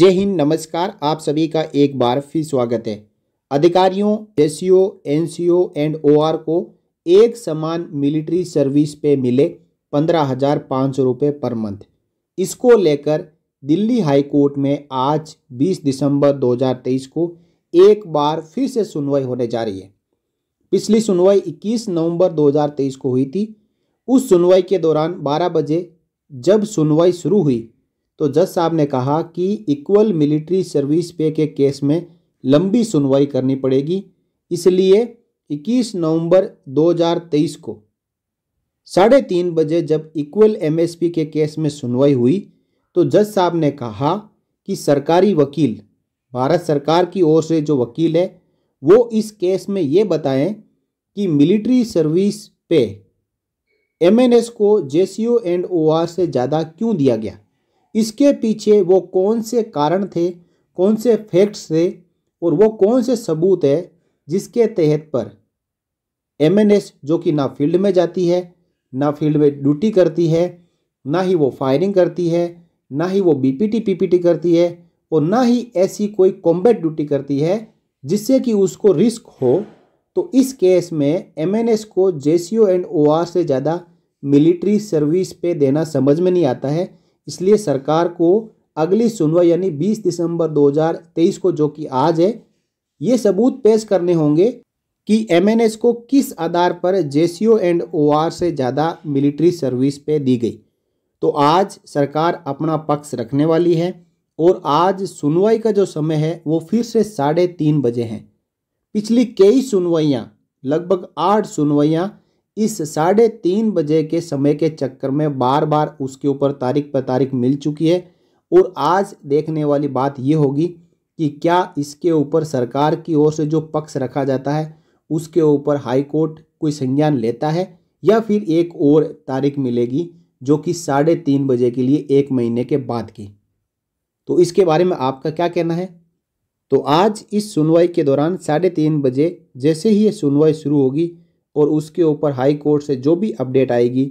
जय हिंद नमस्कार आप सभी का एक बार फिर स्वागत है अधिकारियों एस एनसीओ एंड ओआर को एक समान मिलिट्री सर्विस पे मिले पंद्रह हजार पाँच सौ रुपये पर मंथ इसको लेकर दिल्ली हाई कोर्ट में आज 20 दिसंबर 2023 को एक बार फिर से सुनवाई होने जा रही है पिछली सुनवाई 21 नवंबर 2023 को हुई थी उस सुनवाई के दौरान 12 बजे जब सुनवाई शुरू हुई तो जज साहब ने कहा कि इक्वल मिलिट्री सर्विस पे के केस में लंबी सुनवाई करनी पड़ेगी इसलिए 21 नवंबर 2023 को साढ़े तीन बजे जब इक्वल एमएसपी के केस में सुनवाई हुई तो जज साहब ने कहा कि सरकारी वकील भारत सरकार की ओर से जो वकील है वो इस केस में ये बताएं कि मिलिट्री सर्विस पे एमएनएस को जेसीओ एंड ओआर से ज़्यादा क्यों दिया गया इसके पीछे वो कौन से कारण थे कौन से फैक्ट्स थे और वो कौन से सबूत है जिसके तहत पर एम जो कि ना फील्ड में जाती है ना फील्ड में ड्यूटी करती है ना ही वो फायरिंग करती है ना ही वो बीपीटी पीपीटी करती है और ना ही ऐसी कोई कॉम्बैट ड्यूटी करती है जिससे कि उसको रिस्क हो तो इस केस में एम को जे एंड ओ से ज़्यादा मिलिट्री सर्विस पे देना समझ में नहीं आता है इसलिए सरकार को अगली सुनवाई यानी 20 दिसंबर 2023 को जो कि आज है ये सबूत पेश करने होंगे कि एमएनएस को किस आधार पर जेसीओ एंड ओआर से ज़्यादा मिलिट्री सर्विस पे दी गई तो आज सरकार अपना पक्ष रखने वाली है और आज सुनवाई का जो समय है वो फिर से साढ़े तीन बजे हैं पिछली कई सुनवाइयाँ लगभग आठ सुनवाइयाँ इस साढ़े तीन बजे के समय के चक्कर में बार बार उसके ऊपर तारीख पर तारीख मिल चुकी है और आज देखने वाली बात ये होगी कि क्या इसके ऊपर सरकार की ओर से जो पक्ष रखा जाता है उसके ऊपर हाईकोर्ट कोई संज्ञान लेता है या फिर एक और तारीख मिलेगी जो कि साढ़े तीन बजे के लिए एक महीने के बाद की तो इसके बारे में आपका क्या कहना है तो आज इस सुनवाई के दौरान साढ़े तीन बजे जैसे ही ये सुनवाई शुरू होगी और उसके ऊपर हाई कोर्ट से जो भी अपडेट आएगी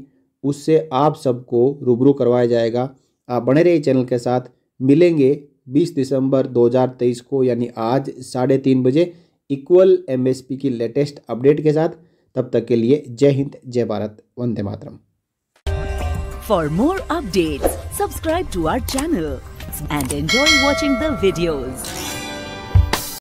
उससे आप सबको रूबरू करवाया जाएगा आप बने रहिए चैनल के साथ मिलेंगे 20 दिसंबर 2023 को यानी आज साढ़े तीन बजे इक्वल एमएसपी की लेटेस्ट अपडेट के साथ तब तक के लिए जय हिंद जय भारत वंदे मातरम for more update subscribe to our channel and enjoy watching दीडियोज़